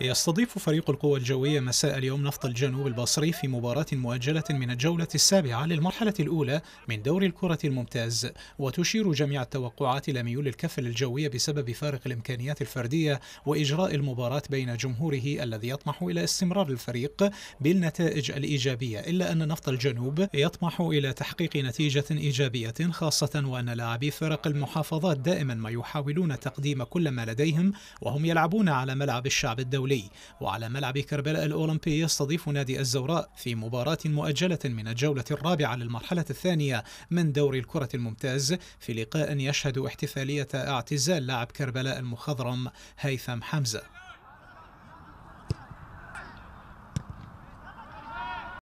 يستضيف فريق القوى الجوية مساء اليوم نفط الجنوب البصري في مباراة مؤجلة من الجولة السابعة للمرحلة الأولى من دور الكرة الممتاز وتشير جميع التوقعات إلى ميول الكفة الجوية بسبب فارق الإمكانيات الفردية وإجراء المباراة بين جمهوره الذي يطمح إلى استمرار الفريق بالنتائج الإيجابية إلا أن نفط الجنوب يطمح إلى تحقيق نتيجة إيجابية خاصة وأن لاعبي فرق المحافظات دائما ما يحاولون تقديم كل ما لديهم وهم يلعبون على ملعب الشعب الدولي الدولي وعلى ملعب كربلاء الأولمبي يستضيف نادي الزوراء في مباراة مؤجلة من الجولة الرابعة للمرحلة الثانية من دوري الكرة الممتاز في لقاء يشهد احتفالية اعتزال لاعب كربلاء المخضرم هيثم حمزة